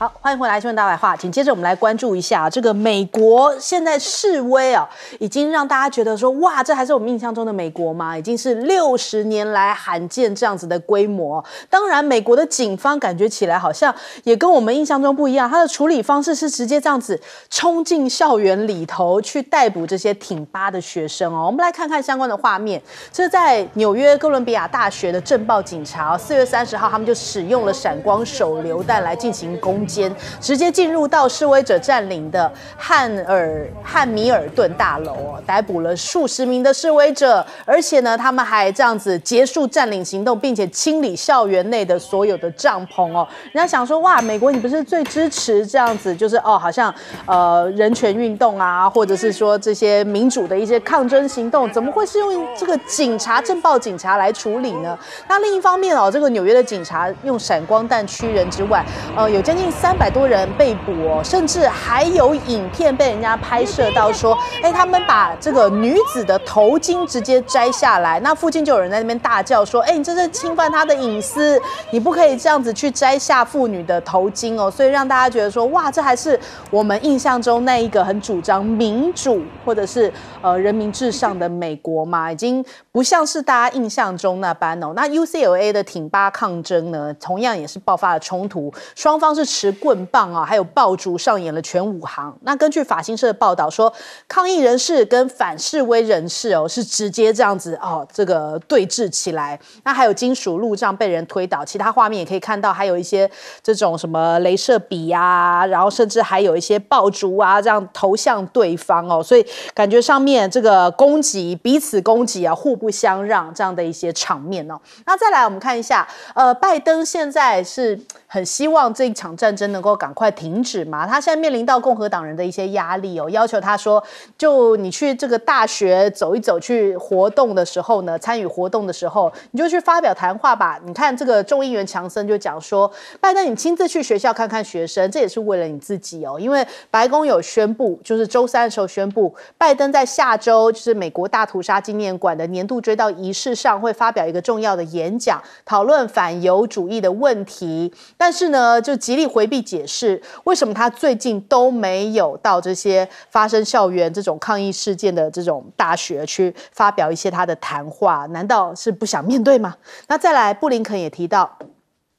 好，欢迎回来，新闻大白话。紧接着，我们来关注一下这个美国现在示威啊，已经让大家觉得说，哇，这还是我们印象中的美国吗？已经是六十年来罕见这样子的规模。当然，美国的警方感觉起来好像也跟我们印象中不一样，他的处理方式是直接这样子冲进校园里头去逮捕这些挺巴的学生哦。我们来看看相关的画面，这是在纽约哥伦比亚大学的镇暴警察，四月三十号他们就使用了闪光手榴弹来进行攻。间直接进入到示威者占领的汉尔汉米尔顿大楼哦，逮捕了数十名的示威者，而且呢，他们还这样子结束占领行动，并且清理校园内的所有的帐篷哦。人家想说，哇，美国你不是最支持这样子，就是哦，好像呃人权运动啊，或者是说这些民主的一些抗争行动，怎么会是用这个警察镇暴警察来处理呢？那另一方面哦，这个纽约的警察用闪光弹驱人之外，呃，有将近。三百多人被捕，哦，甚至还有影片被人家拍摄到，说，哎，他们把这个女子的头巾直接摘下来，那附近就有人在那边大叫说，哎，你这是侵犯她的隐私，你不可以这样子去摘下妇女的头巾哦，所以让大家觉得说，哇，这还是我们印象中那一个很主张民主或者是呃人民至上的美国嘛，已经不像是大家印象中那般哦。那 UCLA 的挺巴抗争呢，同样也是爆发了冲突，双方是持。棍棒啊，还有爆竹上演了全武行。那根据法新社的报道说，抗议人士跟反示威人士哦，是直接这样子哦，这个对峙起来。那还有金属路障被人推倒，其他画面也可以看到，还有一些这种什么镭射笔啊，然后甚至还有一些爆竹啊，这样投向对方哦。所以感觉上面这个攻击，彼此攻击啊，互不相让这样的一些场面哦。那再来我们看一下，呃，拜登现在是。很希望这一场战争能够赶快停止嘛？他现在面临到共和党人的一些压力哦，要求他说，就你去这个大学走一走，去活动的时候呢，参与活动的时候，你就去发表谈话吧。你看这个众议员强森就讲说，拜登你亲自去学校看看学生，这也是为了你自己哦，因为白宫有宣布，就是周三的时候宣布，拜登在下周就是美国大屠杀纪念馆的年度追悼仪式上会发表一个重要的演讲，讨论反犹主义的问题。但是呢，就极力回避解释为什么他最近都没有到这些发生校园这种抗议事件的这种大学去发表一些他的谈话？难道是不想面对吗？那再来，布林肯也提到，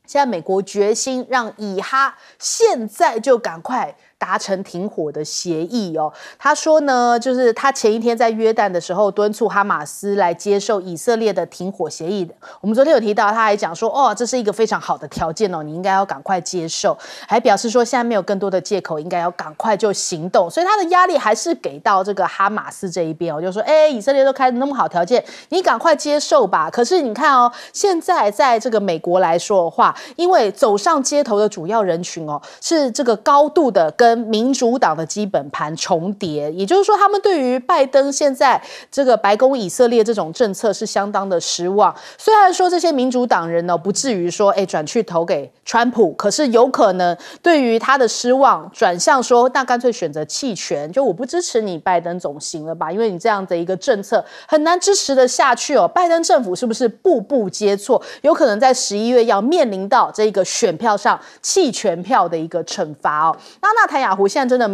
现在美国决心让以哈现在就赶快。达成停火的协议哦，他说呢，就是他前一天在约旦的时候敦促哈马斯来接受以色列的停火协议的。我们昨天有提到，他还讲说，哦，这是一个非常好的条件哦，你应该要赶快接受，还表示说现在没有更多的借口，应该要赶快就行动。所以他的压力还是给到这个哈马斯这一边。我就说，哎，以色列都开的那么好条件，你赶快接受吧。可是你看哦，现在在这个美国来说的话，因为走上街头的主要人群哦，是这个高度的跟。跟民主党的基本盘重叠，也就是说，他们对于拜登现在这个白宫以色列这种政策是相当的失望。虽然说这些民主党人呢，不至于说哎转去投给川普，可是有可能对于他的失望转向，说那干脆选择弃权，就我不支持你拜登总行了吧？因为你这样的一个政策很难支持的下去哦。拜登政府是不是步步接错？有可能在十一月要面临到这个选票上弃权票的一个惩罚哦。那那台。International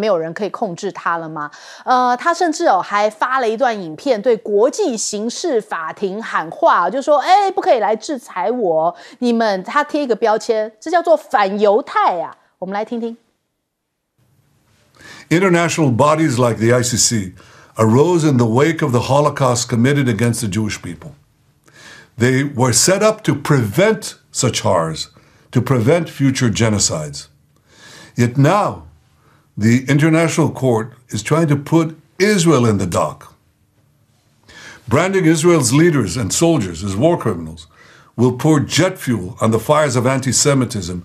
bodies like the ICC arose in the wake of the Holocaust committed against the Jewish people. They were set up to prevent such horrors, to prevent future genocides. Yet now, the International Court is trying to put Israel in the dock. Branding Israel's leaders and soldiers as war criminals will pour jet fuel on the fires of anti Semitism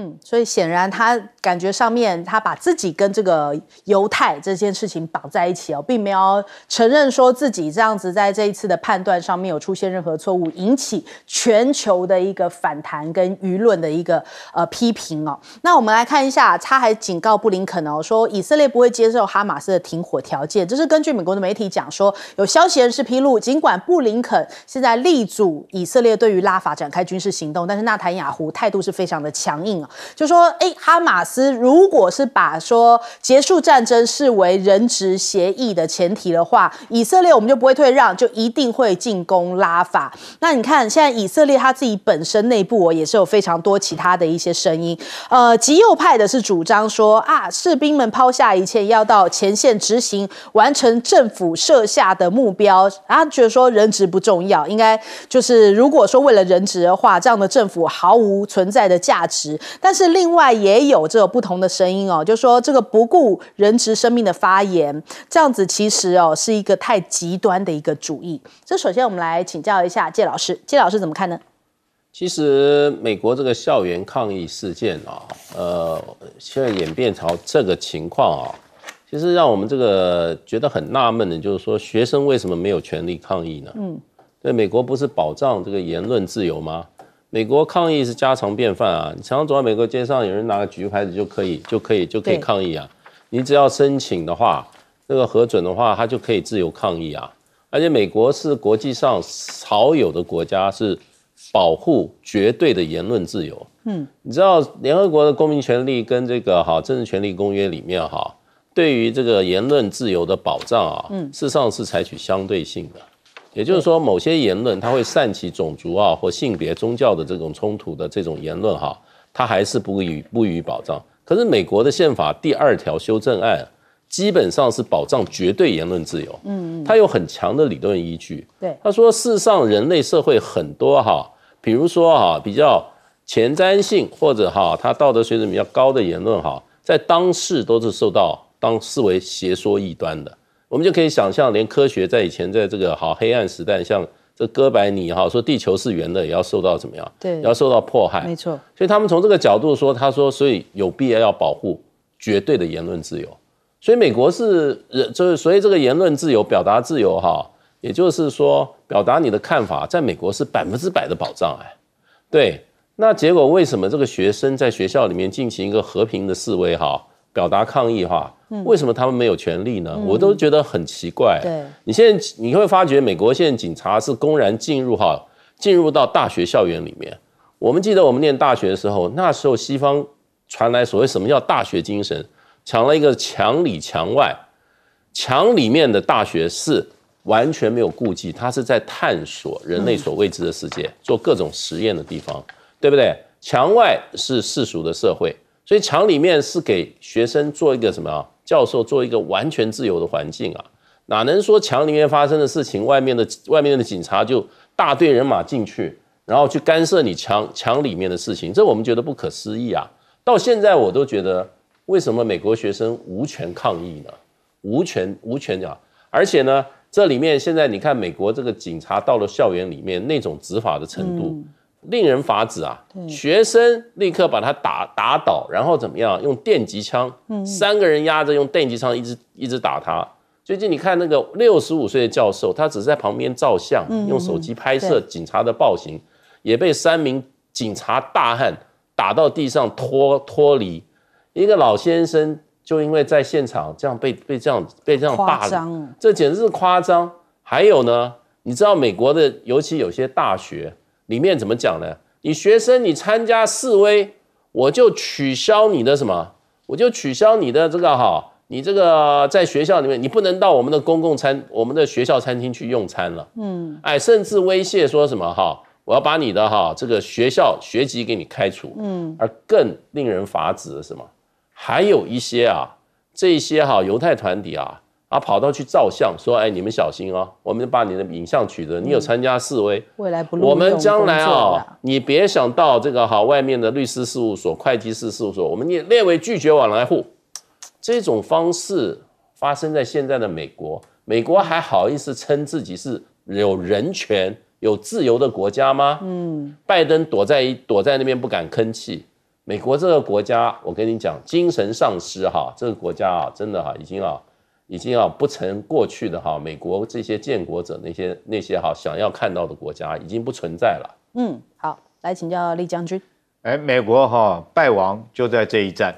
嗯，所以显然他感觉上面他把自己跟这个犹太这件事情绑在一起哦，并没有承认说自己这样子在这一次的判断上面有出现任何错误，引起全球的一个反弹跟舆论的一个呃批评哦。那我们来看一下，他还警告布林肯哦，说以色列不会接受哈马斯的停火条件。这是根据美国的媒体讲说，有消息人士披露，尽管布林肯现在力主以色列对于拉法展开军事行动，但是纳坦雅胡态度是非常的强硬啊。就说，哎，哈马斯如果是把说结束战争视为人质协议的前提的话，以色列我们就不会退让，就一定会进攻拉法。那你看，现在以色列他自己本身内部，哦，也是有非常多其他的一些声音。呃，极右派的是主张说，啊，士兵们抛下一切要到前线执行，完成政府设下的目标。啊，觉得说人质不重要，应该就是如果说为了人质的话，这样的政府毫无存在的价值。但是另外也有这种不同的声音哦，就说这个不顾人质生命的发言，这样子其实哦是一个太极端的一个主义。这首先我们来请教一下谢老师，谢老师怎么看呢？其实美国这个校园抗议事件啊，呃，现在演变成这个情况啊，其实让我们这个觉得很纳闷的，就是说学生为什么没有权利抗议呢？嗯，对，美国不是保障这个言论自由吗？美国抗议是家常便饭啊！你常常走在美国街上，有人拿个橘牌子就可以，就可以，就可以抗议啊！你只要申请的话，那个核准的话，他就可以自由抗议啊！而且美国是国际上少有的国家，是保护绝对的言论自由。嗯，你知道联合国的公民权利跟这个哈政治权利公约里面哈，对于这个言论自由的保障啊，事实上是采取相对性的。也就是说，某些言论它会散起种族啊或性别、宗教的这种冲突的这种言论哈，它还是不予不予保障。可是美国的宪法第二条修正案基本上是保障绝对言论自由，嗯，它有很强的理论依据。对，他说世上人类社会很多哈，比如说哈比较前瞻性或者哈他道德水准比较高的言论哈，在当世都是受到当视为邪说异端的。我们就可以想象，连科学在以前在这个好黑暗时代，像这哥白尼哈说地球是圆的，也要受到怎么样？对，要受到迫害。没错。所以他们从这个角度说，他说，所以有必要要保护绝对的言论自由。所以美国是，就是所以这个言论自由、表达自由哈，也就是说，表达你的看法，在美国是百分之百的保障哎。对。那结果为什么这个学生在学校里面进行一个和平的示威哈，表达抗议哈？为什么他们没有权利呢？我都觉得很奇怪。对你现在你会发觉，美国现在警察是公然进入哈，进入到大学校园里面。我们记得我们念大学的时候，那时候西方传来所谓什么叫大学精神，抢了一个墙里墙外，墙里面的大学是完全没有顾忌，它是在探索人类所未知的世界，做各种实验的地方，对不对？墙外是世俗的社会，所以墙里面是给学生做一个什么？教授做一个完全自由的环境啊，哪能说墙里面发生的事情，外面的外面的警察就大队人马进去，然后去干涉你墙墙里面的事情？这我们觉得不可思议啊！到现在我都觉得，为什么美国学生无权抗议呢？无权无权啊！而且呢，这里面现在你看，美国这个警察到了校园里面那种执法的程度。令人发指啊！学生立刻把他打打倒，然后怎么样？用电击枪，三个人压着，用电击枪一直一直打他。最近你看那个六十五岁的教授，他只是在旁边照相，用手机拍摄警察的暴行，也被三名警察大汉打到地上脱脱离。一个老先生就因为在现场这样被被这样被这样凌，这简直是夸张。还有呢，你知道美国的，尤其有些大学。里面怎么讲呢？你学生，你参加示威，我就取消你的什么？我就取消你的这个哈，你这个在学校里面，你不能到我们的公共餐、我们的学校餐厅去用餐了。嗯，哎，甚至威胁说什么哈，我要把你的哈这个学校学籍给你开除。嗯，而更令人发指的是什么？还有一些啊，这些哈犹太团体啊。啊，跑到去照相，说：“哎，你们小心哦，我们把你的影像取得。你有参加示威，未来不录。我们将来啊，你别想到这个好外面的律师事务所、会计师事务所，我们列列为拒绝往来户。这种方式发生在现在的美国，美国还好意思称自己是有人权、有自由的国家吗？嗯，拜登躲在躲在那边不敢吭气。美国这个国家，我跟你讲，精神丧失哈，这个国家啊，真的哈，已经啊。已经啊，不成过去的哈，美国这些建国者那些那些哈，想要看到的国家已经不存在了。嗯，好，来请教厉将军。哎，美国哈败亡就在这一战。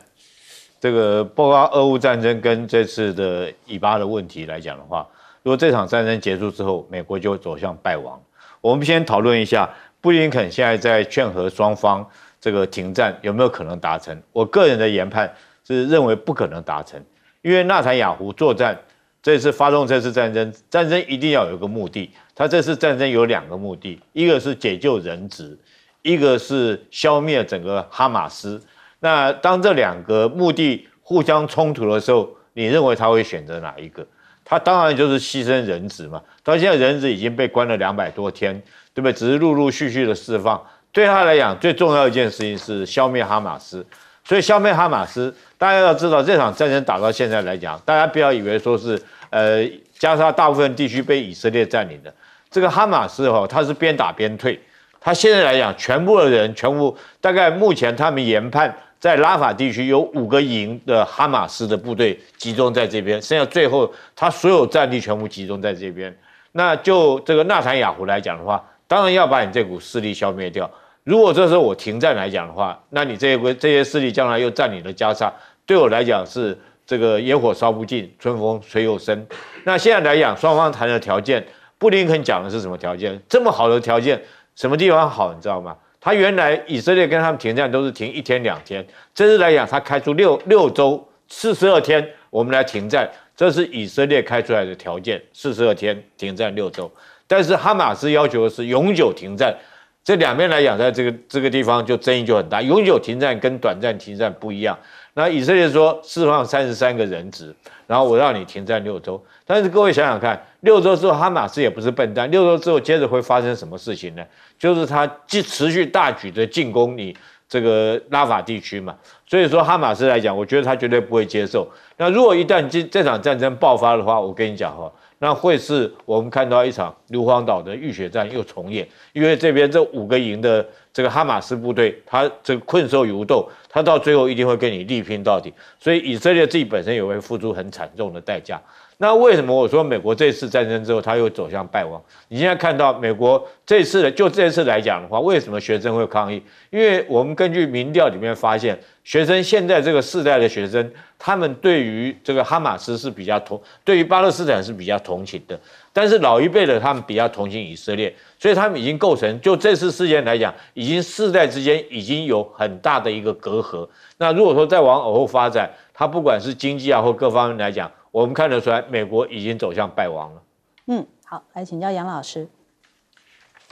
这个包括俄乌战争跟这次的以巴的问题来讲的话，如果这场战争结束之后，美国就走向败亡。我们先讨论一下，布林肯现在在劝和双方这个停战有没有可能达成？我个人的研判是认为不可能达成。因为纳坦雅胡作战，这次发动这次战争，战争一定要有一个目的。他这次战争有两个目的，一个是解救人质，一个是消灭整个哈马斯。那当这两个目的互相冲突的时候，你认为他会选择哪一个？他当然就是牺牲人质嘛。到现在人质已经被关了两百多天，对不对？只是陆陆续续的释放。对他来讲，最重要一件事情是消灭哈马斯。所以消灭哈马斯，大家要知道这场战争打到现在来讲，大家不要以为说是呃，加沙大部分地区被以色列占领的。这个哈马斯哈，他是边打边退，他现在来讲，全部的人全部大概目前他们研判，在拉法地区有五个营的哈马斯的部队集中在这边，剩下最后他所有战力全部集中在这边。那就这个纳坦雅胡来讲的话，当然要把你这股势力消灭掉。如果这时候我停战来讲的话，那你这些这些势力将来又占领了加沙，对我来讲是这个野火烧不尽，春风吹又生。那现在来讲，双方谈的条件，布林肯讲的是什么条件？这么好的条件，什么地方好？你知道吗？他原来以色列跟他们停战都是停一天两天，这次来讲他开出六六周四十二天，我们来停战，这是以色列开出来的条件，四十二天停战六周。但是哈马斯要求的是永久停战。这两边来讲，在这个这个地方就争议就很大。永久停战跟短暂停战不一样。那以色列说释放三十三个人质，然后我让你停战六周。但是各位想想看，六周之后，哈马斯也不是笨蛋。六周之后，接着会发生什么事情呢？就是他继持续大举的进攻你这个拉法地区嘛。所以说，哈马斯来讲，我觉得他绝对不会接受。那如果一旦这这场战争爆发的话，我跟你讲哈。那会是我们看到一场硫磺岛的浴血战又重演，因为这边这五个营的这个哈马斯部队，他这个困兽犹斗，他到最后一定会跟你力拼到底，所以以色列自己本身也会付出很惨重的代价。那为什么我说美国这次战争之后他又走向败亡？你现在看到美国这次的就这次来讲的话，为什么学生会抗议？因为我们根据民调里面发现，学生现在这个世代的学生，他们对于这个哈马斯是比较同，对于巴勒斯坦是比较同情的。但是老一辈的他们比较同情以色列，所以他们已经构成就这次事件来讲，已经世代之间已经有很大的一个隔阂。那如果说再往尔后发展，他不管是经济啊或各方面来讲，我们看得出来，美国已经走向败亡了。嗯，好，来请教杨老师。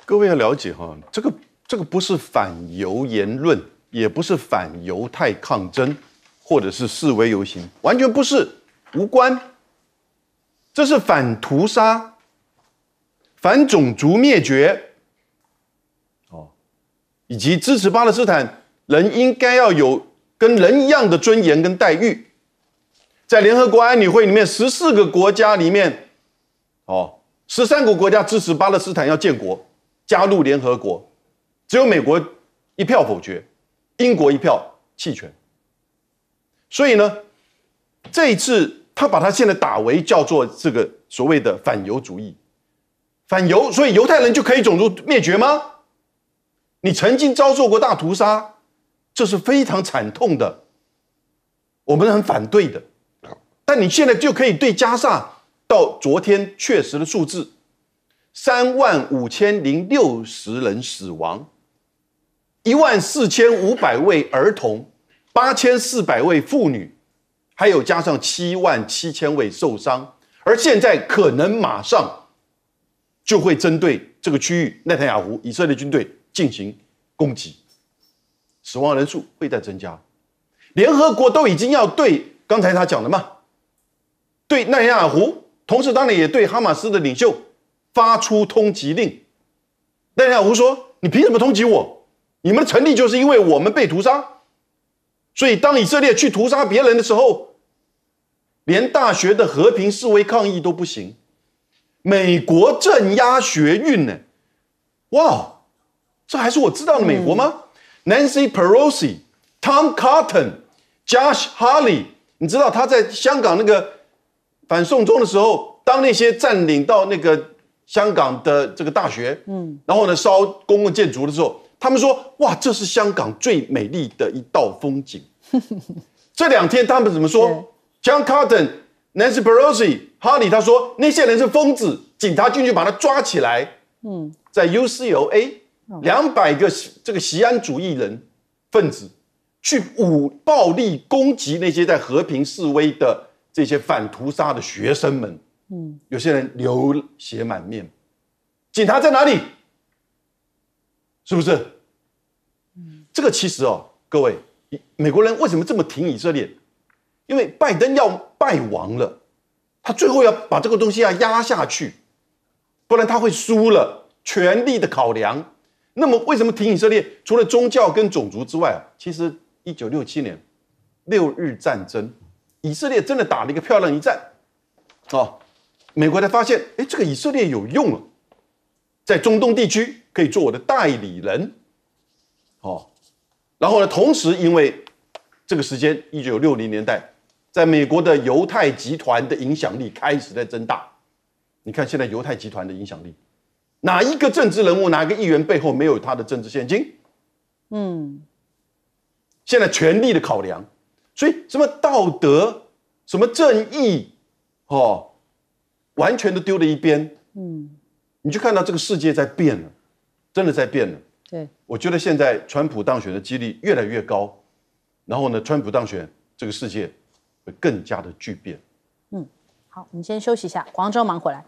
各位要了解哈，这个这个不是反犹言论，也不是反犹太抗争，或者是示威游行，完全不是，无关。这是反屠杀、反种族灭绝，哦，以及支持巴勒斯坦人应该要有跟人一样的尊严跟待遇。在联合国安理会里面，十四个国家里面，哦，十三个国家支持巴勒斯坦要建国加入联合国，只有美国一票否决，英国一票弃权。所以呢，这一次他把他现在打为叫做这个所谓的反犹主义，反犹，所以犹太人就可以种族灭绝吗？你曾经遭受过大屠杀，这是非常惨痛的，我们很反对的。你现在就可以对加萨到昨天确实的数字，三万五千零六十人死亡，一万四千五百位儿童，八千四百位妇女，还有加上七万七千位受伤，而现在可能马上就会针对这个区域奈塔雅胡以色列军队进行攻击，死亡人数会再增加，联合国都已经要对刚才他讲的嘛。对奈亚胡，同时当然也对哈马斯的领袖发出通缉令。奈亚胡说：“你凭什么通缉我？你们成立就是因为我们被屠杀，所以当以色列去屠杀别人的时候，连大学的和平示威抗议都不行。美国镇压学运呢？哇，这还是我知道的美国吗？Nancy Pelosi、Tom Cotton、Josh Hawley，你知道他在香港那个？”反送中的时候，当那些占领到那个香港的这个大学，嗯，然后呢烧公共建筑的时候，他们说：“哇，这是香港最美丽的一道风景。”这两天他们怎么说？John Cuthen、Nancy Pelosi、哈里，他说那些人是疯子，警察进去把他抓起来。嗯，在 UCLA，两百个这个西安主义人分子去武暴力攻击那些在和平示威的。这些反屠杀的学生们，嗯，有些人流血满面，警察在哪里？是不是？嗯，这个其实哦，各位，美国人为什么这么挺以色列？因为拜登要败亡了，他最后要把这个东西要压下去，不然他会输了权力的考量。那么为什么挺以色列？除了宗教跟种族之外，其实一九六七年六日战争。以色列真的打了一个漂亮一战，啊，美国才发现，哎，这个以色列有用了，在中东地区可以做我的代理人，哦，然后呢，同时因为这个时间一九六零年代，在美国的犹太集团的影响力开始在增大，你看现在犹太集团的影响力，哪一个政治人物，哪一个议员背后没有他的政治现金？嗯，现在权力的考量。所以，什么道德、什么正义，哦，完全都丢了一边。嗯，你就看到这个世界在变了，真的在变了。对，我觉得现在川普当选的几率越来越高，然后呢，川普当选，这个世界会更加的巨变。嗯，好，我们先休息一下，黄州忙回来。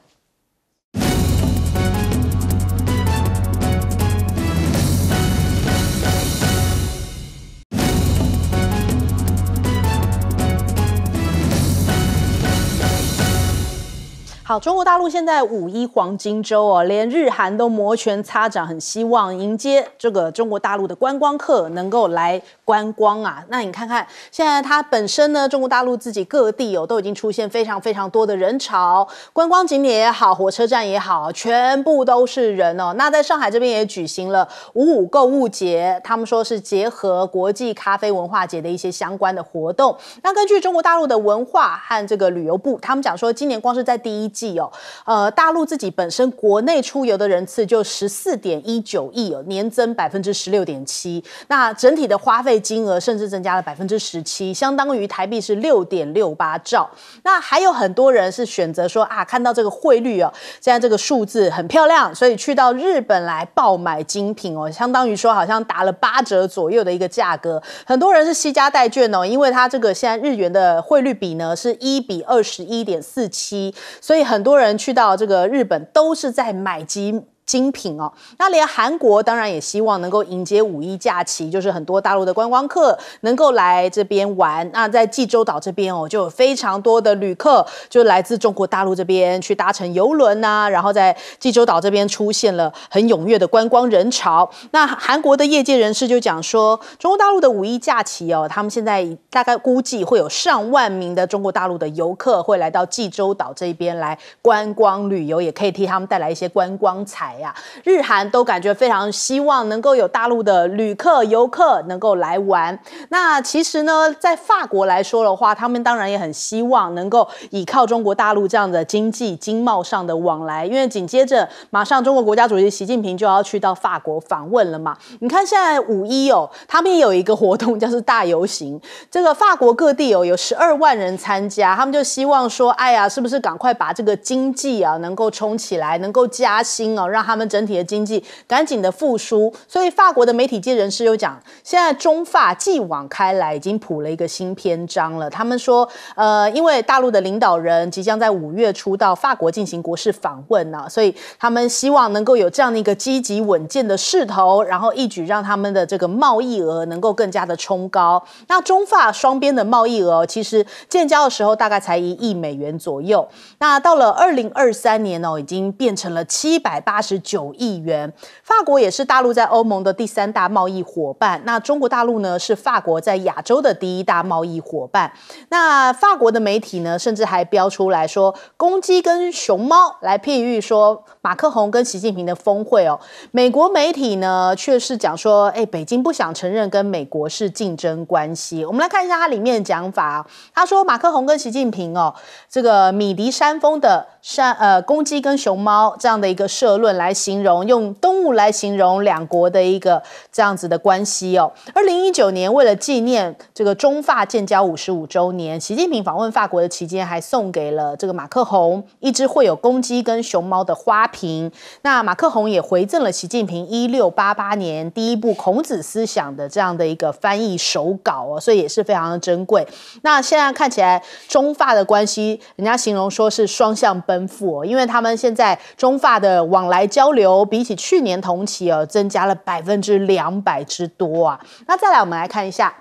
好，中国大陆现在五一黄金周哦，连日韩都摩拳擦掌，很希望迎接这个中国大陆的观光客能够来观光啊。那你看看现在它本身呢，中国大陆自己各地哦都已经出现非常非常多的人潮，观光景点也好，火车站也好，全部都是人哦。那在上海这边也举行了五五购物节，他们说是结合国际咖啡文化节的一些相关的活动。那根据中国大陆的文化和这个旅游部，他们讲说今年光是在第一。既有，呃，大陆自己本身国内出游的人次就十四点一九亿，哦，年增百分之十六点七。那整体的花费金额甚至增加了百分之十七，相当于台币是六点六八兆。那还有很多人是选择说啊，看到这个汇率哦，现在这个数字很漂亮，所以去到日本来爆买精品哦，相当于说好像打了八折左右的一个价格。很多人是惜家带券哦，因为它这个现在日元的汇率比呢是一比二十一点四七，所以。很多人去到这个日本，都是在买机。精品哦，那连韩国当然也希望能够迎接五一假期，就是很多大陆的观光客能够来这边玩。那在济州岛这边哦，就有非常多的旅客就来自中国大陆这边去搭乘游轮呐，然后在济州岛这边出现了很踊跃的观光人潮。那韩国的业界人士就讲说，中国大陆的五一假期哦，他们现在大概估计会有上万名的中国大陆的游客会来到济州岛这边来观光旅游，也可以替他们带来一些观光财。日韩都感觉非常希望能够有大陆的旅客游客能够来玩。那其实呢，在法国来说的话，他们当然也很希望能够依靠中国大陆这样的经济经贸上的往来，因为紧接着马上中国国家主席习近平就要去到法国访问了嘛。你看现在五一哦，他们也有一个活动叫做大游行，这个法国各地哦有十二万人参加，他们就希望说，哎呀，是不是赶快把这个经济啊能够冲起来，能够加薪哦，让。他们整体的经济赶紧的复苏，所以法国的媒体界人士又讲，现在中法继往开来，已经谱了一个新篇章了。他们说，呃，因为大陆的领导人即将在五月初到法国进行国事访问呢，所以他们希望能够有这样的一个积极稳健的势头，然后一举让他们的这个贸易额能够更加的冲高。那中法双边的贸易额其实建交的时候大概才一亿美元左右，那到了二零二三年哦，已经变成了七百八十。九亿元，法国也是大陆在欧盟的第三大贸易伙伴。那中国大陆呢，是法国在亚洲的第一大贸易伙伴。那法国的媒体呢，甚至还标出来说“公鸡跟熊猫”来譬喻说马克宏跟习近平的峰会哦。美国媒体呢，却是讲说：“哎，北京不想承认跟美国是竞争关系。”我们来看一下它里面的讲法。他说：“马克宏跟习近平哦，这个米迪山峰的山呃，公鸡跟熊猫这样的一个社论。”来形容用动物来形容两国的一个这样子的关系哦。二零一九年，为了纪念这个中法建交五十五周年，习近平访问法国的期间，还送给了这个马克宏一只会有公鸡跟熊猫的花瓶。那马克宏也回赠了习近平一六八八年第一部孔子思想的这样的一个翻译手稿哦，所以也是非常的珍贵。那现在看起来中法的关系，人家形容说是双向奔赴哦，因为他们现在中法的往来。交流比起去年同期哦，增加了百分之两百之多啊！那再来，我们来看一下。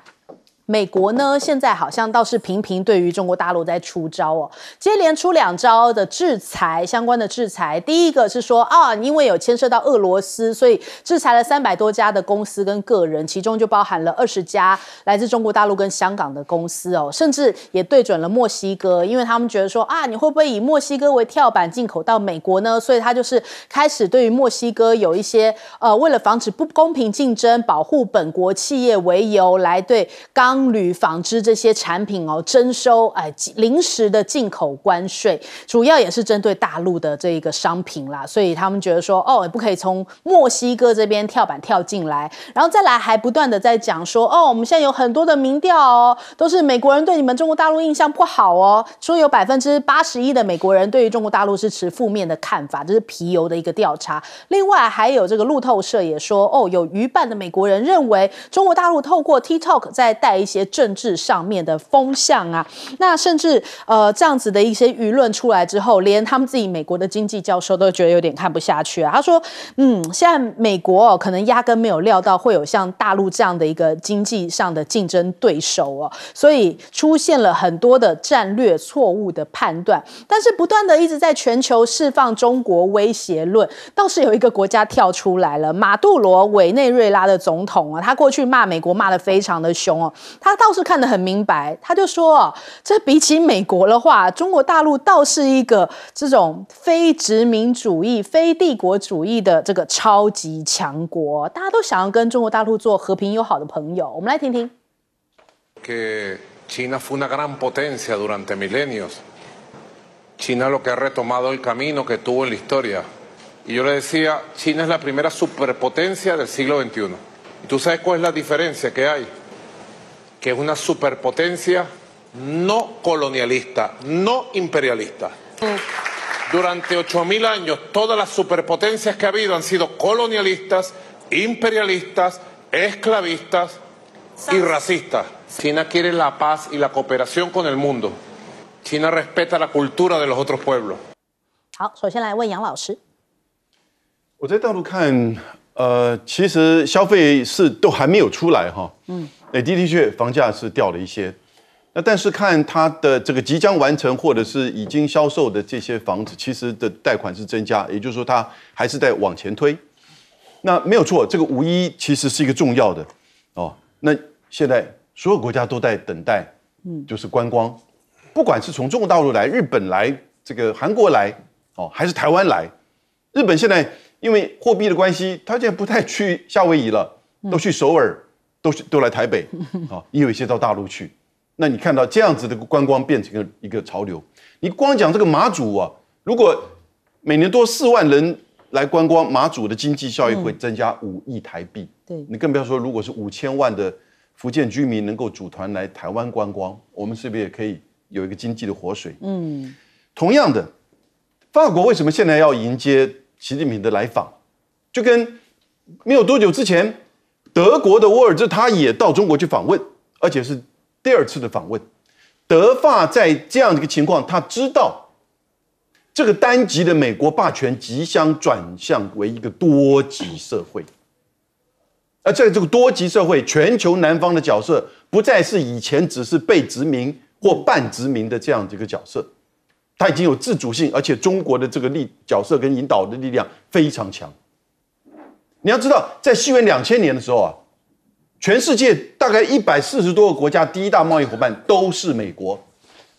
美国呢，现在好像倒是频频对于中国大陆在出招哦，接连出两招的制裁相关的制裁。第一个是说啊，因为有牵涉到俄罗斯，所以制裁了三百多家的公司跟个人，其中就包含了二十家来自中国大陆跟香港的公司哦，甚至也对准了墨西哥，因为他们觉得说啊，你会不会以墨西哥为跳板进口到美国呢？所以他就是开始对于墨西哥有一些呃，为了防止不公平竞争、保护本国企业为由来对刚。铝、纺织这些产品哦，征收哎临时的进口关税，主要也是针对大陆的这一个商品啦。所以他们觉得说，哦，不可以从墨西哥这边跳板跳进来，然后再来还不断的在讲说，哦，我们现在有很多的民调哦，都是美国人对你们中国大陆印象不好哦，说有百分之八十一的美国人对于中国大陆是持负面的看法，这是皮尤的一个调查。另外还有这个路透社也说，哦，有逾半的美国人认为中国大陆透过 TikTok 在带一。一些政治上面的风向啊，那甚至呃这样子的一些舆论出来之后，连他们自己美国的经济教授都觉得有点看不下去啊。他说：“嗯，现在美国哦，可能压根没有料到会有像大陆这样的一个经济上的竞争对手哦，所以出现了很多的战略错误的判断。但是不断的一直在全球释放中国威胁论，倒是有一个国家跳出来了，马杜罗委内瑞拉的总统啊，他过去骂美国骂的非常的凶哦。”他倒是看得很明白，他就说：“这比起美国的话，中国大陆倒是一个这种非殖民主义、非帝国主义的这个超级强国，大家都想要跟中国大陆做和平友好的朋友。”我们来听听。China fue una gran potencia durante milenios. China lo que ha retomado el camino que tuvo en la historia. Y yo le decía, China es la primera superpotencia del siglo XXI. ¿Tú sabes cuál es la diferencia que hay? que es una superpotencia no colonialista, no imperialista. Durante 8.000 años todas las superpotencias que ha habido han sido colonialistas, imperialistas, esclavistas y racistas. China quiere la paz y la cooperación con el mundo. China respeta la cultura de los otros pueblos. 呃，其实消费是都还没有出来哈，嗯，哎，的的确确房价是掉了一些，那但是看它的这个即将完成或者是已经销售的这些房子，其实的贷款是增加，也就是说它还是在往前推。那没有错，这个五一其实是一个重要的哦。那现在所有国家都在等待，嗯，就是观光，不管是从中国大陆来、日本来、这个韩国来，哦，还是台湾来，日本现在。因为货币的关系，他现在不太去夏威夷了，都去首尔，都都来台北，啊，也有一些到大陆去。那你看到这样子的观光变成了一个潮流。你光讲这个马祖啊，如果每年多四万人来观光，马祖的经济效益会增加五亿台币。对你更不要说，如果是五千万的福建居民能够组团来台湾观光，我们是不是也可以有一个经济的活水？嗯，同样的，法国为什么现在要迎接？习近平的来访，就跟没有多久之前，德国的沃尔兹他也到中国去访问，而且是第二次的访问。德法在这样的一个情况，他知道这个单极的美国霸权即将转向为一个多极社会。而在这个多极社会，全球南方的角色不再是以前只是被殖民或半殖民的这样的一个角色。它已经有自主性，而且中国的这个力角色跟引导的力量非常强。你要知道，在西元两千年的时候啊，全世界大概一百四十多个国家第一大贸易伙伴都是美国。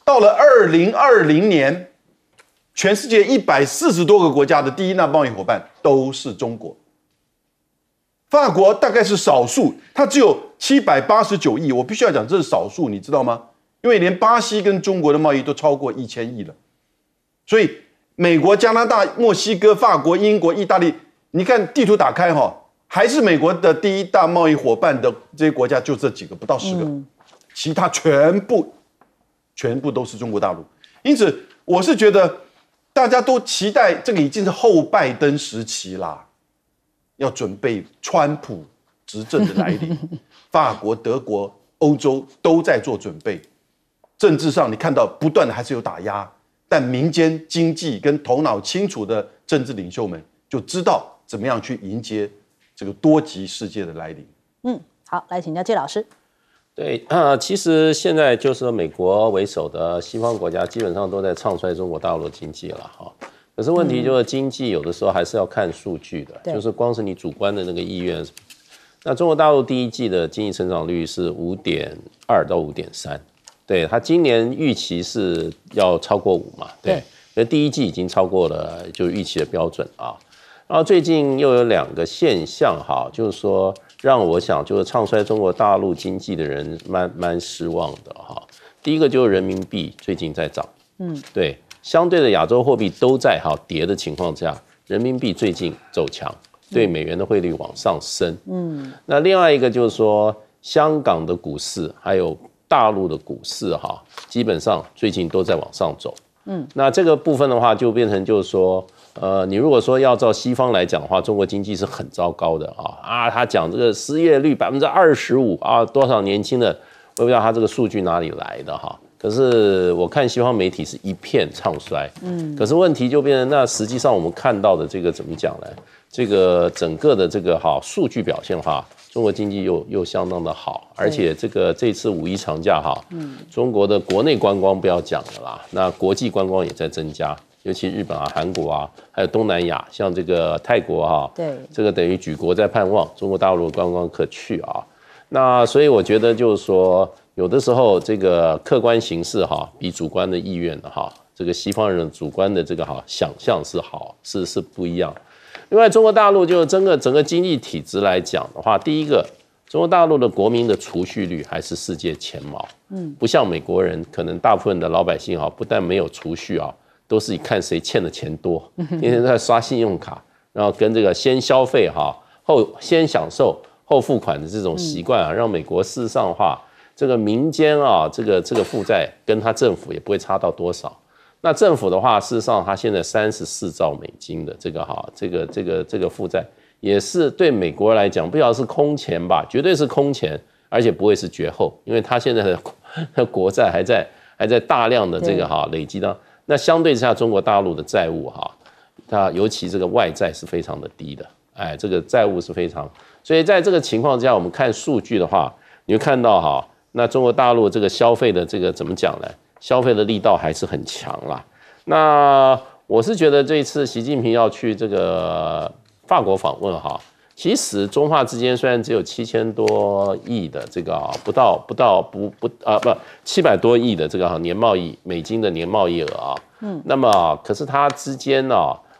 到了二零二零年，全世界一百四十多个国家的第一大贸易伙伴都是中国。法国大概是少数，它只有七百八十九亿。我必须要讲这是少数，你知道吗？因为连巴西跟中国的贸易都超过一千亿了。所以，美国、加拿大、墨西哥、法国、英国、意大利，你看地图打开哈，还是美国的第一大贸易伙伴的这些国家就这几个，不到十个，其他全部全部都是中国大陆。因此，我是觉得大家都期待这个已经是后拜登时期啦，要准备川普执政的来临。法国、德国、欧洲都在做准备，政治上你看到不断的还是有打压。但民间经济跟头脑清楚的政治领袖们就知道怎么样去迎接这个多极世界的来临。嗯，好，来请教谢老师。对啊，其实现在就是美国为首的西方国家基本上都在唱衰中国大陆的经济了哈。可是问题就是经济有的时候还是要看数据的，就是光是你主观的那个意愿。那中国大陆第一季的经济成长率是五点二到五点三。对他今年预期是要超过五嘛？对，那第一季已经超过了就预期的标准啊。然后最近又有两个现象哈，就是说让我想就是唱衰中国大陆经济的人蛮蛮失望的哈。第一个就是人民币最近在涨，嗯，对，相对的亚洲货币都在哈跌的情况下，人民币最近走强，对美元的汇率往上升，嗯。那另外一个就是说香港的股市还有。大陆的股市哈，基本上最近都在往上走。嗯，那这个部分的话，就变成就是说，呃，你如果说要照西方来讲的话，中国经济是很糟糕的啊啊，他讲这个失业率百分之二十五啊，多少年轻的，我不知道他这个数据哪里来的哈。可是我看西方媒体是一片唱衰。嗯，可是问题就变成，那实际上我们看到的这个怎么讲呢？这个整个的这个哈数据表现哈，中国经济又又相当的好，而且这个这次五一长假哈，中国的国内观光不要讲了啦，那国际观光也在增加，尤其日本啊、韩国啊，还有东南亚，像这个泰国哈，对，这个等于举国在盼望中国大陆观光可去啊。那所以我觉得就是说，有的时候这个客观形势哈，比主观的意愿哈，这个西方人主观的这个哈想象是好是是不一样。另外，中国大陆就整个整个经济体制来讲的话，第一个，中国大陆的国民的储蓄率还是世界前茅。嗯，不像美国人，可能大部分的老百姓啊，不但没有储蓄啊，都是看谁欠的钱多，天天在刷信用卡，然后跟这个先消费哈，后先享受后付款的这种习惯啊，让美国事实上话，这个民间啊，这个这个负债跟他政府也不会差到多少。那政府的话，事实上，它现在三十四兆美金的这个哈，这个这个这个负债，也是对美国来讲，不晓得是空前吧，绝对是空前，而且不会是绝后，因为它现在的国债还在还在大量的这个哈累积当。那相对之下，中国大陆的债务哈，它尤其这个外债是非常的低的，哎，这个债务是非常。所以在这个情况之下，我们看数据的话，你会看到哈，那中国大陆这个消费的这个怎么讲呢？消费的力道还是很强啦。那我是觉得这一次习近平要去这个法国访问哈，其实中法之间虽然只有七千多亿的这个不到不到不不啊不七百多亿的这个哈年贸易美金的年贸易额啊，嗯，那么可是它之间呢，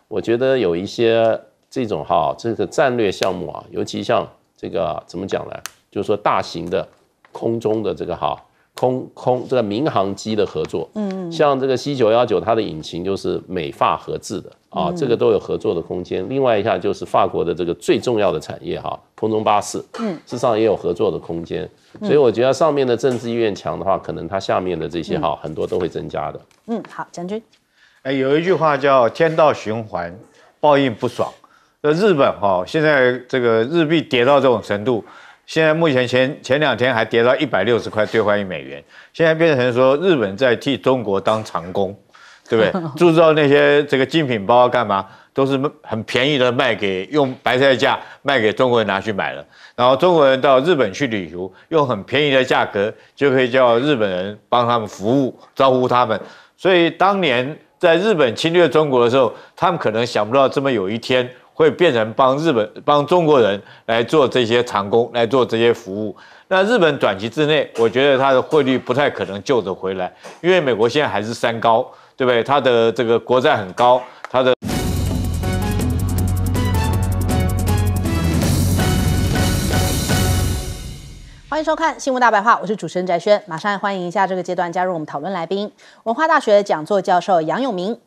我觉得有一些这种哈这个战略项目啊，尤其像这个怎么讲呢？就是说大型的空中的这个哈。空空这个民航机的合作，嗯，像这个 C 九幺九，它的引擎就是美法合资的啊，这个都有合作的空间。另外一下就是法国的这个最重要的产业哈，空中巴士，嗯，事实上也有合作的空间。所以我觉得上面的政治意愿强的话，可能它下面的这些哈很多都会增加的。嗯，好，将军，哎，有一句话叫天道循环，报应不爽。那日本哈现在这个日币跌到这种程度。现在目前前前两天还跌到一百六十块兑换一美元，现在变成说日本在替中国当长工，对不对？铸 造那些这个精品包干嘛都是很便宜的卖给用白菜价卖给中国人拿去买了，然后中国人到日本去旅游，用很便宜的价格就可以叫日本人帮他们服务招呼他们，所以当年在日本侵略中国的时候，他们可能想不到这么有一天。会变成帮日本帮中国人来做这些长工，来做这些服务。那日本短期之内，我觉得它的汇率不太可能救得回来，因为美国现在还是三高，对不对？它的这个国债很高，它的。欢迎收看《新闻大白话》，我是主持人翟轩。马上来欢迎一下这个阶段加入我们讨论来宾，文化大学讲座教授杨永明。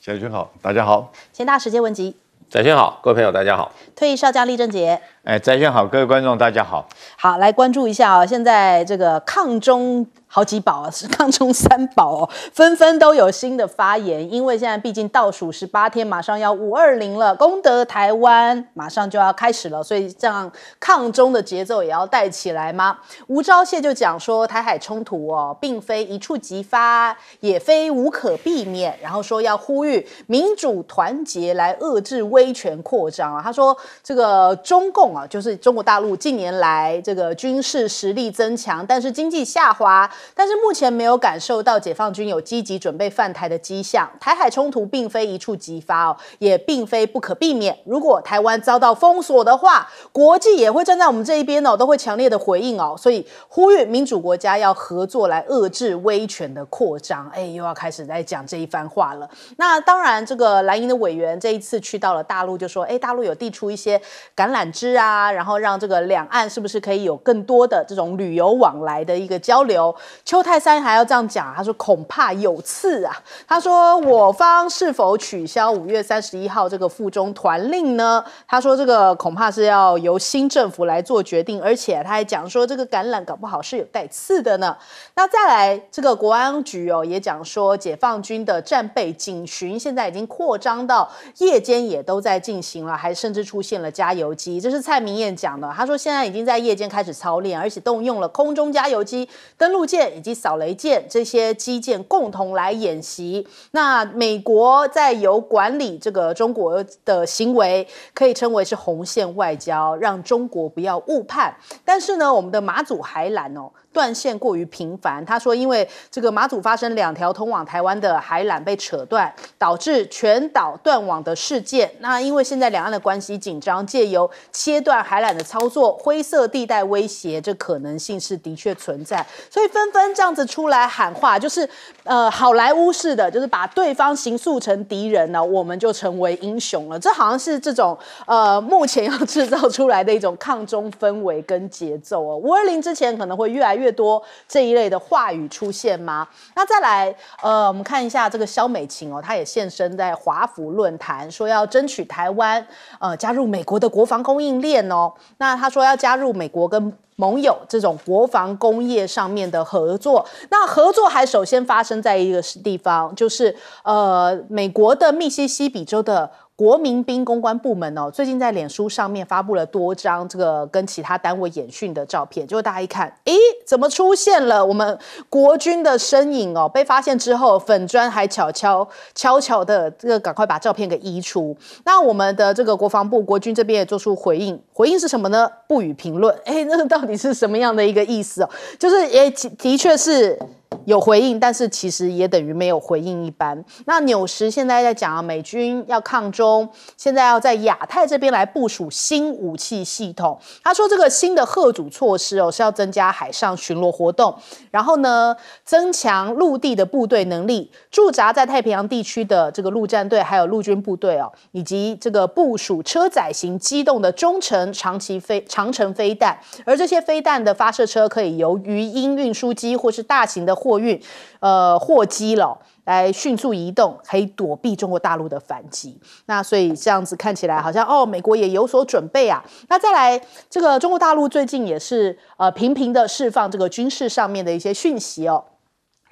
翟轩好，大家好。先大时间问题。早晨好，各位朋友，大家好。退役少将李正杰。哎，翟轩好，各位观众大家好，好来关注一下啊！现在这个抗中好几宝，啊，是抗中三宝哦，纷纷都有新的发言，因为现在毕竟倒数十八天，马上要五二零了，功德台湾马上就要开始了，所以这样抗中的节奏也要带起来吗？吴钊燮就讲说，台海冲突哦，并非一触即发，也非无可避免，然后说要呼吁民主团结来遏制威权扩张啊。他说这个中共。啊，就是中国大陆近年来这个军事实力增强，但是经济下滑，但是目前没有感受到解放军有积极准备犯台的迹象。台海冲突并非一触即发哦，也并非不可避免。如果台湾遭到封锁的话，国际也会站在我们这一边哦，都会强烈的回应哦。所以呼吁民主国家要合作来遏制威权的扩张。哎，又要开始在讲这一番话了。那当然，这个蓝营的委员这一次去到了大陆，就说哎，大陆有递出一些橄榄枝啊。啊，然后让这个两岸是不是可以有更多的这种旅游往来的一个交流？邱泰山还要这样讲，他说恐怕有刺啊。他说我方是否取消五月三十一号这个附中团令呢？他说这个恐怕是要由新政府来做决定，而且他还讲说这个橄榄搞不好是有带刺的呢。那再来这个国安局哦，也讲说解放军的战备警巡现在已经扩张到夜间也都在进行了，还甚至出现了加油机，这是。蔡明艳讲了，他说现在已经在夜间开始操练，而且动用了空中加油机、登陆舰以及扫雷舰这些基建共同来演习。那美国在有管理这个中国的行为，可以称为是红线外交，让中国不要误判。但是呢，我们的马祖海懒哦。断线过于频繁。他说，因为这个马祖发生两条通往台湾的海缆被扯断，导致全岛断网的事件。那因为现在两岸的关系紧张，借由切断海缆的操作，灰色地带威胁这可能性是的确存在。所以纷纷这样子出来喊话，就是呃好莱坞式的，就是把对方形塑成敌人呢，我们就成为英雄了。这好像是这种呃目前要制造出来的一种抗中氛围跟节奏哦。五二零之前可能会越来越。越多这一类的话语出现吗？那再来，呃，我们看一下这个肖美琴哦，她也现身在华府论坛，说要争取台湾，呃，加入美国的国防供应链哦。那她说要加入美国跟盟友这种国防工业上面的合作。那合作还首先发生在一个地方，就是呃，美国的密西西比州的。国民兵公关部门哦，最近在脸书上面发布了多张这个跟其他单位演训的照片，结果大家一看，诶，怎么出现了我们国军的身影哦？被发现之后，粉砖还悄悄悄悄的这个赶快把照片给移除。那我们的这个国防部国军这边也做出回应，回应是什么呢？不予评论。哎，那个到底是什么样的一个意思哦？就是也的确是。有回应，但是其实也等于没有回应一般。那纽什现在在讲啊，美军要抗中，现在要在亚太这边来部署新武器系统。他说这个新的贺主措施哦，是要增加海上巡逻活动，然后呢，增强陆地的部队能力，驻扎在太平洋地区的这个陆战队还有陆军部队哦，以及这个部署车载型机动的中程、长期飞、长城飞弹。而这些飞弹的发射车可以由鱼鹰运输机或是大型的。货运，呃，货机了。来迅速移动，可以躲避中国大陆的反击。那所以这样子看起来好像哦，美国也有所准备啊。那再来，这个中国大陆最近也是呃频频的释放这个军事上面的一些讯息哦。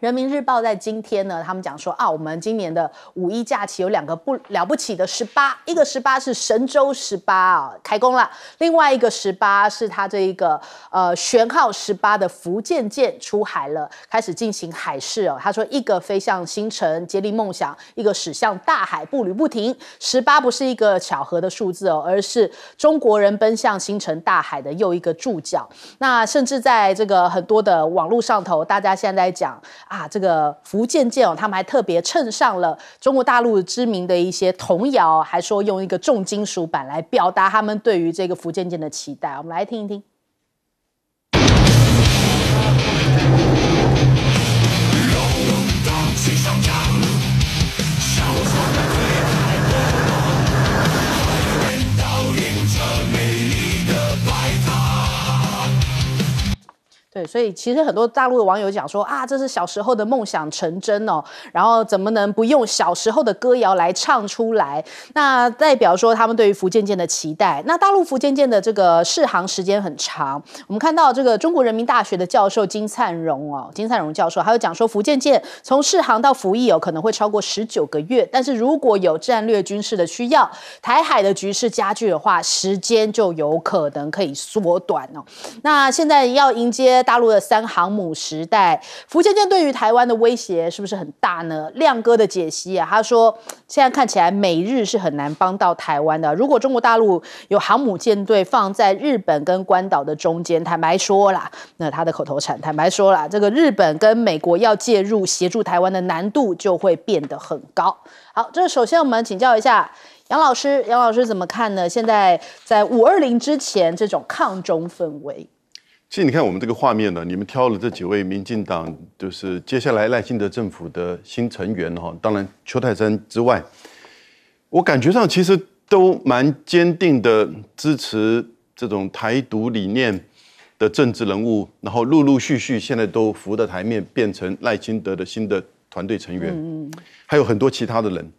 人民日报在今天呢，他们讲说啊，我们今年的五一假期有两个不了不起的十八，一个十八是神舟十八啊开工了，另外一个十八是它这一个呃舷号十八的福建舰出海了，开始进行海试哦。他说，一个飞向星辰，接力梦想；一个驶向大海，步履不停。十八不是一个巧合的数字哦，而是中国人奔向星辰大海的又一个注脚。那甚至在这个很多的网络上头，大家现在讲。啊，这个福建舰哦，他们还特别称上了中国大陆知名的一些童谣，还说用一个重金属版来表达他们对于这个福建舰的期待，我们来听一听。对，所以其实很多大陆的网友讲说啊，这是小时候的梦想成真哦，然后怎么能不用小时候的歌谣来唱出来？那代表说他们对于福建舰的期待。那大陆福建舰的这个试航时间很长，我们看到这个中国人民大学的教授金灿荣哦，金灿荣教授还有讲说，福建舰从试航到服役有可能会超过十九个月，但是如果有战略军事的需要，台海的局势加剧的话，时间就有可能可以缩短哦。那现在要迎接。大陆的三航母时代，福建舰对于台湾的威胁是不是很大呢？亮哥的解析啊，他说现在看起来美日是很难帮到台湾的。如果中国大陆有航母舰队放在日本跟关岛的中间，坦白说啦，那他的口头禅坦白说啦，这个日本跟美国要介入协助台湾的难度就会变得很高。好，这首先我们请教一下杨老师，杨老师怎么看呢？现在在五二零之前这种抗中氛围。其实你看我们这个画面呢，你们挑了这几位民进党，就是接下来赖清德政府的新成员哈，当然邱泰山之外，我感觉上其实都蛮坚定的支持这种台独理念的政治人物，然后陆陆续续现在都浮到台面，变成赖清德的新的团队成员，还有很多其他的人。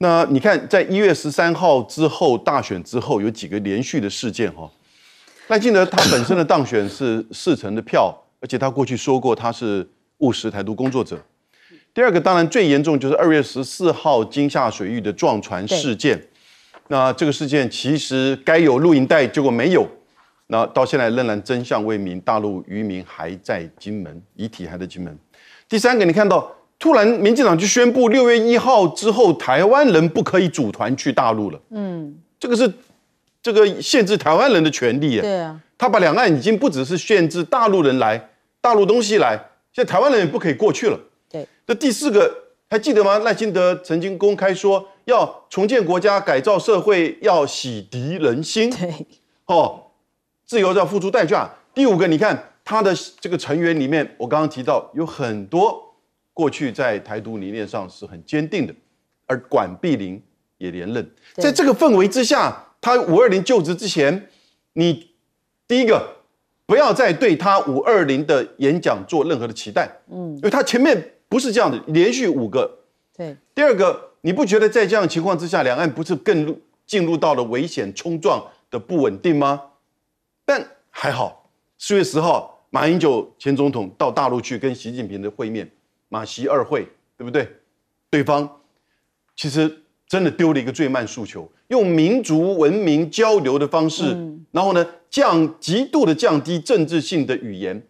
那你看在一月十三号之后大选之后，有几个连续的事件哈。赖晋德他本身的当选是四成的票，而且他过去说过他是务实台独工作者。第二个当然最严重就是二月十四号金厦水域的撞船事件，那这个事件其实该有录音带，结果没有，那到现在仍然真相未明，大陆渔民还在金门，遗体还在金门。第三个你看到突然民进党就宣布六月一号之后台湾人不可以组团去大陆了，嗯，这个是。这个限制台湾人的权利呀，对啊，他把两岸已经不只是限制大陆人来，大陆东西来，现在台湾人也不可以过去了。对，那第四个还记得吗？赖清德曾经公开说要重建国家、改造社会、要洗涤人心。对，哦，自由要付出代价。第五个，你看他的这个成员里面，我刚刚提到有很多过去在台独理念上是很坚定的，而管碧林也连任，在这个氛围之下。他五二零就职之前，你第一个不要再对他五二零的演讲做任何的期待，嗯，因为他前面不是这样的，连续五个，对。第二个，你不觉得在这样情况之下，两岸不是更进入到了危险冲撞的不稳定吗？但还好，四月十号，马英九前总统到大陆去跟习近平的会面，马习二会对不对？对方其实。真的丢了一个最慢诉求，用民族文明交流的方式，然后呢降极度的降低政治性的语言。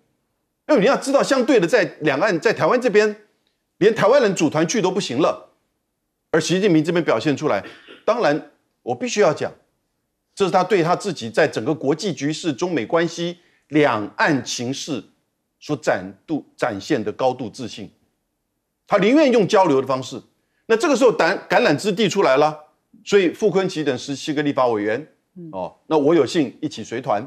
为你要知道，相对的，在两岸在台湾这边，连台湾人组团去都不行了，而习近平这边表现出来，当然我必须要讲，这是他对他自己在整个国际局势、中美关系、两岸情势所展度展现的高度自信，他宁愿用交流的方式。那这个时候，橄橄榄枝递出来了，所以傅昆奇等十七个立法委员，哦，那我有幸一起随团，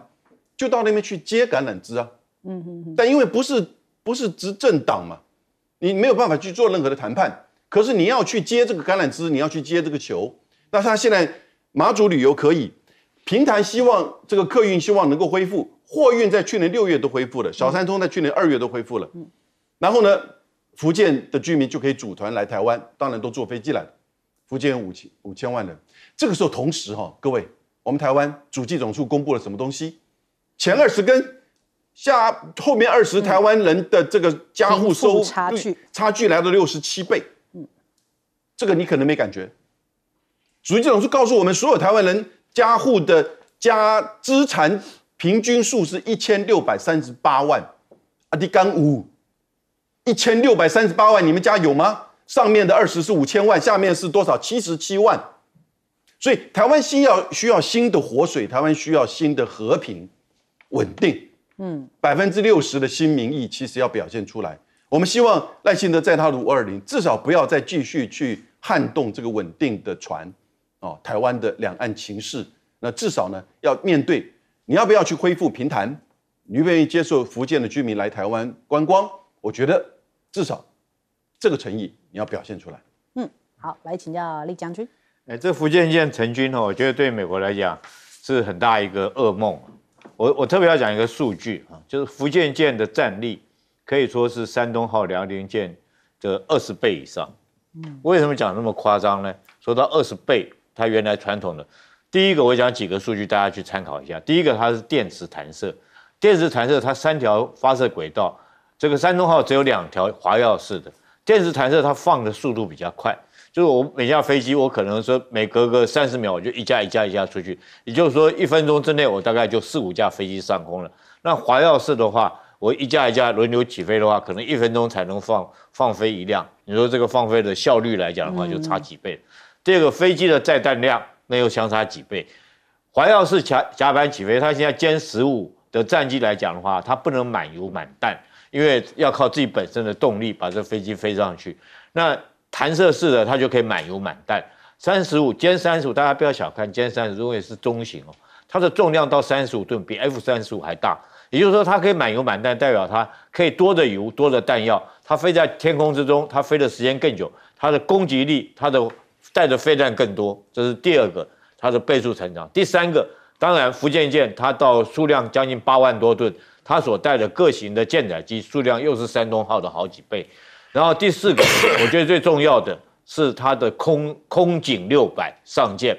就到那边去接橄榄枝啊。嗯嗯。但因为不是不是执政党嘛，你没有办法去做任何的谈判。可是你要去接这个橄榄枝，你要去接这个球。那他现在马祖旅游可以，平潭希望这个客运希望能够恢复，货运在去年六月都恢复了，小三通在去年二月都恢复了。嗯。然后呢？福建的居民就可以组团来台湾，当然都坐飞机来福建五千五千万人，这个时候同时哈，各位，我们台湾主计总处公布了什么东西？前二十跟下后面二十台湾人的这个家户收差距差距来到六十七倍。嗯，这个你可能没感觉。主计总处告诉我们，所有台湾人家户的家资产平均数是一千六百三十八万阿迪刚五。一千六百三十八万，你们家有吗？上面的二十是五千万，下面是多少？七十七万。所以台湾新要需要新的活水，台湾需要新的和平、稳定。嗯，百分之六十的新民意其实要表现出来。我们希望赖心德在他的五二零，至少不要再继续去撼动这个稳定的船。哦，台湾的两岸情势，那至少呢要面对，你要不要去恢复平潭？你愿意接受福建的居民来台湾观光？我觉得至少这个诚意你要表现出来。嗯，好，来请教厉将军。哎，这福建舰成军哈，我觉得对美国来讲是很大一个噩梦。我我特别要讲一个数据啊，就是福建舰的战力可以说是山东号辽宁舰的二十倍以上。嗯，为什么讲那么夸张呢？说到二十倍，它原来传统的第一个，我讲几个数据大家去参考一下。第一个，它是电磁弹射，电磁弹射它三条发射轨道。这个山东号只有两条滑耀式的电磁弹射，它放的速度比较快。就是我每架飞机，我可能说每隔个三十秒，我就一架一架一架出去。也就是说，一分钟之内，我大概就四五架飞机上空了。那滑耀式的话，我一架一架轮流起飞的话，可能一分钟才能放放飞一辆。你说这个放飞的效率来讲的话，就差几倍。第二个飞机的载弹量，那又相差几倍。滑耀式甲甲板起飞，它现在歼十五的战机来讲的话，它不能满油满弹。因为要靠自己本身的动力把这飞机飞上去，那弹射式的它就可以满油满弹。三十五歼三十五，大家不要小看歼三十五，因为是中型哦，它的重量到三十五吨，比 F 三十五还大，也就是说它可以满油满弹，代表它可以多的油、多的弹药。它飞在天空之中，它飞的时间更久，它的攻击力、它的带着飞弹更多，这是第二个，它的倍数成长。第三个，当然福建舰它到数量将近八万多吨。它所带的各型的舰载机数量又是山东号的好几倍，然后第四个，我觉得最重要的是它的空空警六百上舰。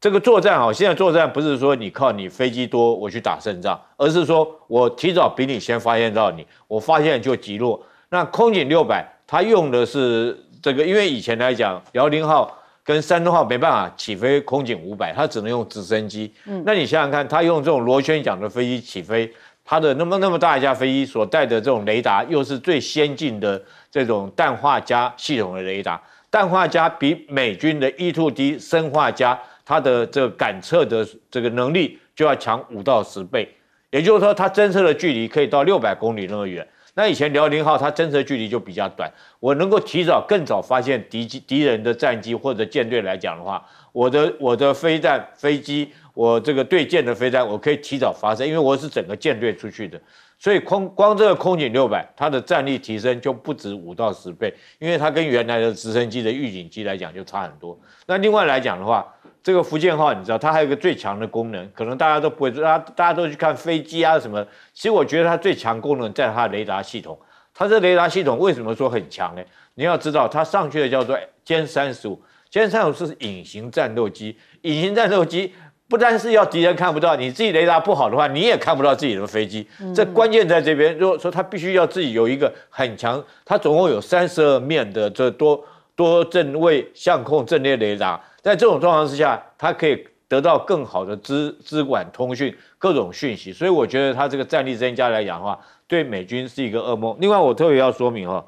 这个作战啊，现在作战不是说你靠你飞机多我去打胜仗，而是说我提早比你先发现到你，我发现就击落。那空警六百它用的是这个，因为以前来讲，辽宁号跟山东号没办法起飞空警五百，它只能用直升机。嗯，那你想想看，它用这种螺旋桨的飞机起飞。它的那么那么大一架飞机所带的这种雷达，又是最先进的这种氮化镓系统的雷达。氮化镓比美军的 E2D 生化镓，它的这个感测的这个能力就要强五到十倍。也就是说，它侦测的距离可以到六百公里那么远。那以前辽宁号它侦测距离就比较短，我能够提早更早发现敌机、敌人的战机或者舰队来讲的话，我的我的飞弹飞机，我这个对舰的飞弹，我可以提早发射，因为我是整个舰队出去的，所以空光这个空警六百，它的战力提升就不止五到十倍，因为它跟原来的直升机的预警机来讲就差很多。那另外来讲的话，这个福建号，你知道它还有一个最强的功能，可能大家都不会，知道，大家都去看飞机啊什么。其实我觉得它最强功能在它的雷达系统。它这雷达系统为什么说很强呢？你要知道，它上去的叫做歼三十五，歼三十五是隐形战斗机。隐形战斗机不单是要敌人看不到，你自己雷达不好的话，你也看不到自己的飞机。这关键在这边。如果说它必须要自己有一个很强，它总共有三十二面的这多多正位相控阵列雷达。在这种状况之下，他可以得到更好的资资管通讯各种讯息，所以我觉得他这个战力增加来讲的话，对美军是一个噩梦。另外，我特别要说明哦，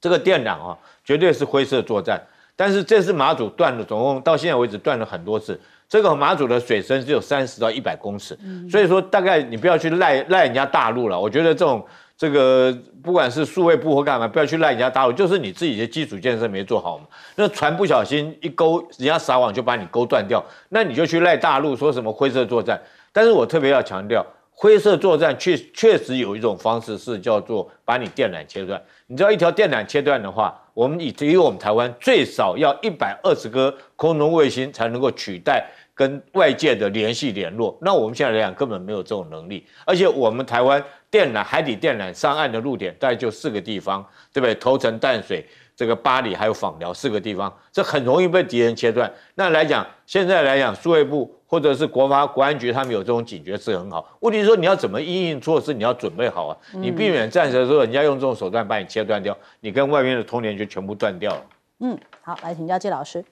这个电缆哦，绝对是灰色作战。但是这次马祖断了，总共到现在为止断了很多次。这个马祖的水深只有三十到一百公尺，所以说大概你不要去赖赖人家大陆了。我觉得这种。这个不管是数位部或干嘛，不要去赖人家大陆，就是你自己的基础建设没做好嘛。那船不小心一勾，人家撒网就把你勾断掉，那你就去赖大陆说什么灰色作战。但是我特别要强调，灰色作战确确实有一种方式是叫做把你电缆切断。你知道一条电缆切断的话，我们以于我们台湾最少要一百二十颗空中卫星才能够取代跟外界的联系联络。那我们现在来讲根本没有这种能力，而且我们台湾。电缆、海底电缆上岸的路点大概就四个地方，对不对？头城淡水、这个巴里还有访寮四个地方，这很容易被敌人切断。那来讲，现在来讲，数位部或者是国发国安局他们有这种警觉是很好。问题是说，你要怎么应应措施，你要准备好啊！你避免时的时候，人家用这种手段把你切断掉，你跟外面的通联就全部断掉了。嗯，好，来请教纪老师。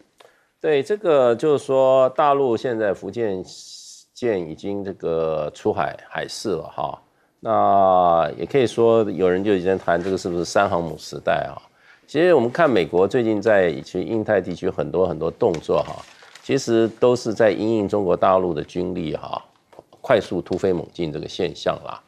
对，这个就是说，大陆现在福建舰已经这个出海海试了哈。那也可以说，有人就已经谈这个是不是三航母时代啊？其实我们看美国最近在其实印太地区很多很多动作哈，其实都是在因应中国大陆的军力哈，快速突飞猛进这个现象啦。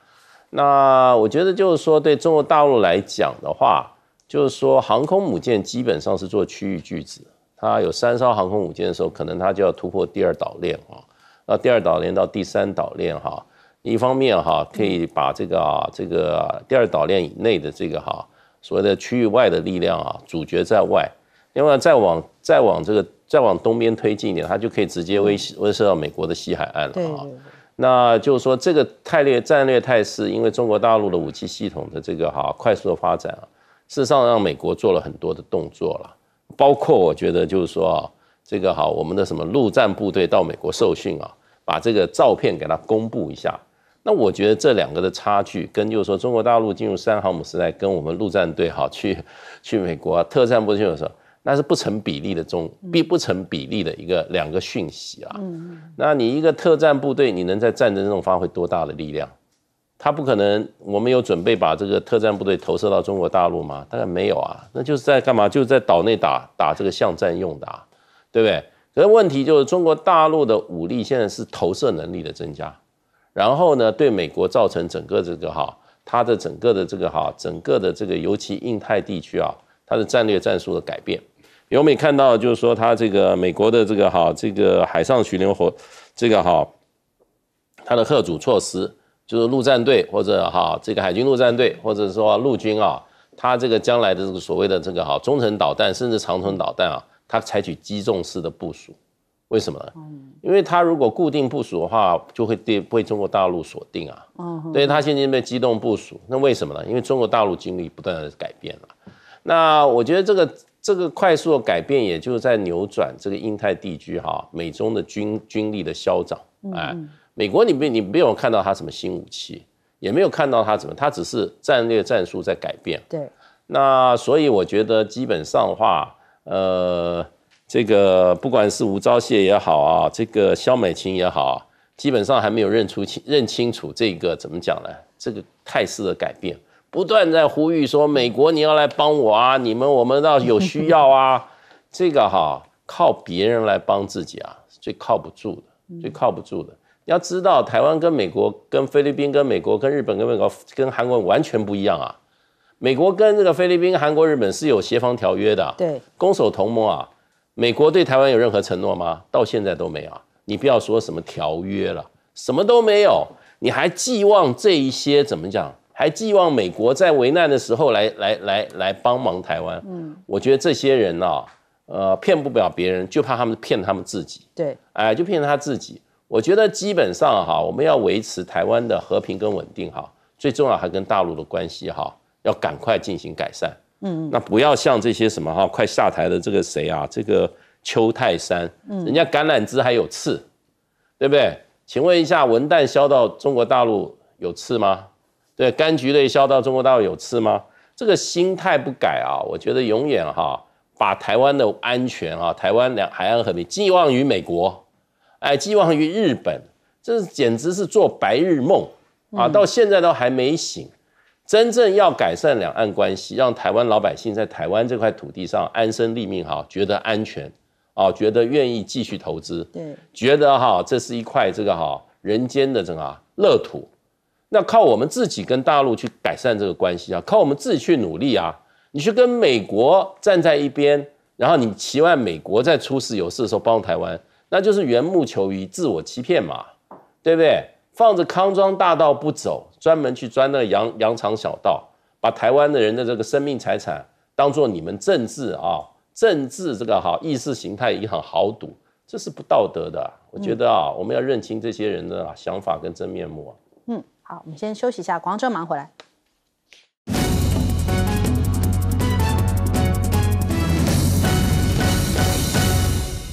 那我觉得就是说，对中国大陆来讲的话，就是说航空母舰基本上是做区域拒止，它有三艘航空母舰的时候，可能它就要突破第二岛链啊。那第二岛链到第三岛链哈。一方面哈可以把这个啊，这个第二岛链以内的这个哈所谓的区域外的力量啊阻绝在外，另外再往再往这个再往东边推进一点，它就可以直接威威慑到美国的西海岸了啊。那就是说这个态略战略态势，因为中国大陆的武器系统的这个哈快速的发展啊，事实上让美国做了很多的动作了，包括我觉得就是说啊这个哈，我们的什么陆战部队到美国受训啊，把这个照片给它公布一下。那我觉得这两个的差距，跟就是说中国大陆进入三航母时代，跟我们陆战队好去去美国啊、特战部队的时候，那是不成比例的中，必不成比例的一个两个讯息啊。那你一个特战部队，你能在战争中发挥多大的力量？他不可能。我们有准备把这个特战部队投射到中国大陆吗？大概没有啊。那就是在干嘛？就是在岛内打打这个巷战用的，对不对？可是问题就是，中国大陆的武力现在是投射能力的增加。然后呢，对美国造成整个这个哈，它的整个的这个哈，整个的这个，尤其印太地区啊，它的战略战术的改变。有没看到？就是说，它这个美国的这个哈，这个海上巡逻火，这个哈，它的贺主措施，就是陆战队或者哈，这个海军陆战队或者说陆军啊，它这个将来的这个所谓的这个哈中程导弹甚至长程导弹啊，它采取击中式的部署。为什么呢？嗯，因为他如果固定部署的话，就会被被中国大陆锁定啊。哦，对，他现在被机动部署，那为什么呢？因为中国大陆军力不断的改变了。那我觉得这个这个快速的改变，也就是在扭转这个印太地区哈美中的军军力的消长。嗯，美国你没你没有看到它什么新武器，也没有看到它怎么，它只是战略战术在改变。对，那所以我觉得基本上话，呃。这个不管是吴钊燮也好啊，这个肖美琴也好，基本上还没有认出清、认清楚这个怎么讲呢？这个态势的改变，不断在呼吁说美国你要来帮我啊，你们我们要有需要啊。这个哈，靠别人来帮自己啊，是最靠不住的，最靠不住的。要知道台湾跟美国、跟菲律宾、跟美国、跟日本、跟美国、跟韩国完全不一样啊。美国跟这个菲律宾、韩国、日本是有协防条约的，对，攻守同盟啊。美国对台湾有任何承诺吗？到现在都没有。你不要说什么条约了，什么都没有。你还寄望这一些怎么讲？还寄望美国在危难的时候来来来来帮忙台湾？嗯，我觉得这些人呐，呃，骗不了别人，就怕他们骗他们自己。对，哎，就骗他自己。我觉得基本上哈，我们要维持台湾的和平跟稳定哈，最重要还跟大陆的关系哈，要赶快进行改善。嗯，那不要像这些什么哈，快下台的这个谁啊，这个邱泰山，嗯，人家橄榄枝还有刺，对不对？请问一下，文旦削到中国大陆有刺吗？对，柑橘类削到中国大陆有刺吗？这个心态不改啊，我觉得永远哈，把台湾的安全啊，台湾两海岸和平寄望于美国，哎，寄望于日本，这简直是做白日梦啊，到现在都还没醒。真正要改善两岸关系，让台湾老百姓在台湾这块土地上安身立命哈，觉得安全，啊，觉得愿意继续投资，对，觉得哈，这是一块这个哈人间的这个乐土。那靠我们自己跟大陆去改善这个关系啊，靠我们自己去努力啊。你去跟美国站在一边，然后你期望美国在出事有事的时候帮台湾，那就是缘木求鱼，自我欺骗嘛，对不对？放着康庄大道不走，专门去钻那羊羊肠小道，把台湾的人的这个生命财产当做你们政治啊、政治这个好意识形态一场豪赌，这是不道德的。我觉得啊，我们要认清这些人的想法跟真面目。嗯，好，我们先休息一下，广州忙回来。